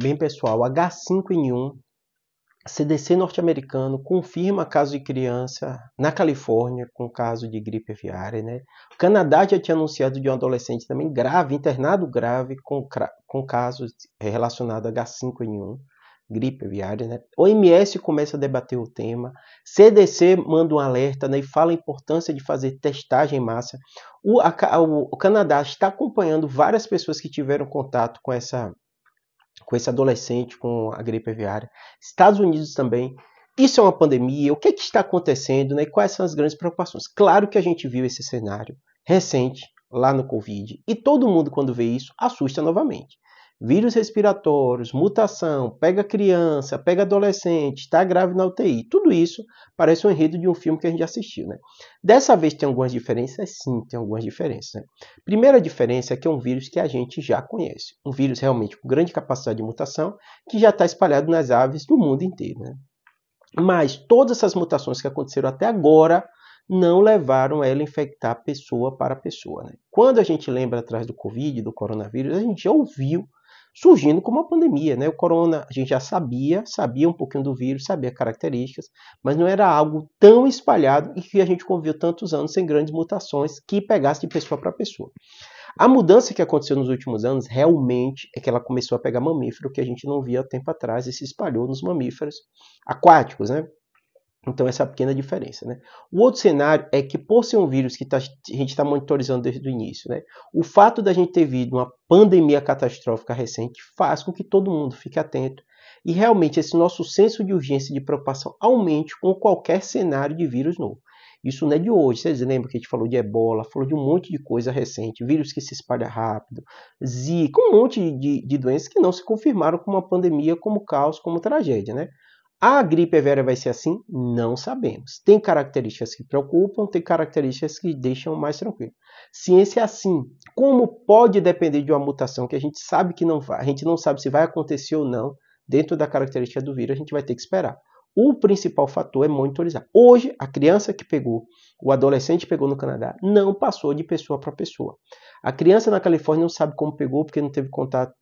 Bem, pessoal, H5N1, CDC norte-americano confirma caso de criança na Califórnia com caso de gripe aviária, né? O Canadá já tinha anunciado de um adolescente também grave, internado grave com, com caso eh, relacionado a H5N1, gripe aviária, né? OMS começa a debater o tema, CDC manda um alerta né, e fala a importância de fazer testagem em massa. O, a, o, o Canadá está acompanhando várias pessoas que tiveram contato com essa com esse adolescente com a gripe aviária. Estados Unidos também. Isso é uma pandemia, o que, é que está acontecendo né? e quais são as grandes preocupações? Claro que a gente viu esse cenário recente lá no Covid e todo mundo, quando vê isso, assusta novamente vírus respiratórios, mutação, pega criança, pega adolescente, está grave na UTI. Tudo isso parece um enredo de um filme que a gente assistiu, né? Dessa vez tem algumas diferenças? Sim, tem algumas diferenças. Né? Primeira diferença é que é um vírus que a gente já conhece. Um vírus realmente com grande capacidade de mutação, que já está espalhado nas aves do mundo inteiro, né? Mas todas essas mutações que aconteceram até agora não levaram ela a infectar pessoa para pessoa. Né? Quando a gente lembra atrás do Covid, do coronavírus, a gente já ouviu surgindo como uma pandemia, né? O corona, a gente já sabia, sabia um pouquinho do vírus, sabia características, mas não era algo tão espalhado e que a gente conviveu tantos anos sem grandes mutações que pegasse de pessoa para pessoa. A mudança que aconteceu nos últimos anos realmente é que ela começou a pegar mamífero que a gente não via há tempo atrás e se espalhou nos mamíferos aquáticos, né? Então, essa é a pequena diferença. Né? O outro cenário é que, por ser um vírus que tá, a gente está monitorizando desde o início, né? o fato da gente ter vivido uma pandemia catastrófica recente faz com que todo mundo fique atento e realmente esse nosso senso de urgência e de preocupação aumente com qualquer cenário de vírus novo. Isso não é de hoje. Vocês lembram que a gente falou de ebola, falou de um monte de coisa recente, vírus que se espalha rápido, zika, um monte de, de doenças que não se confirmaram como uma pandemia, como caos, como tragédia, né? A gripe vera vai ser assim? Não sabemos. Tem características que preocupam, tem características que deixam mais tranquilo. Ciência é assim. Como pode depender de uma mutação que a gente sabe que não vai, a gente não sabe se vai acontecer ou não dentro da característica do vírus, a gente vai ter que esperar. O principal fator é monitorizar. Hoje, a criança que pegou, o adolescente pegou no Canadá, não passou de pessoa para pessoa. A criança na Califórnia não sabe como pegou porque não teve contato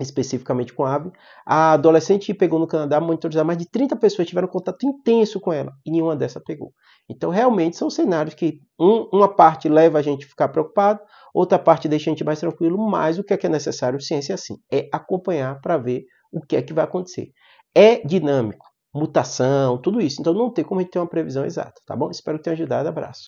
especificamente com a ave, a adolescente pegou no Canadá monitorizar mais de 30 pessoas tiveram contato intenso com ela e nenhuma dessa pegou. Então, realmente, são cenários que um, uma parte leva a gente a ficar preocupado, outra parte deixa a gente mais tranquilo, mas o que é, que é necessário, ciência é assim, é acompanhar para ver o que é que vai acontecer. É dinâmico, mutação, tudo isso. Então, não tem como a gente ter uma previsão exata, tá bom? Espero ter ajudado, abraço.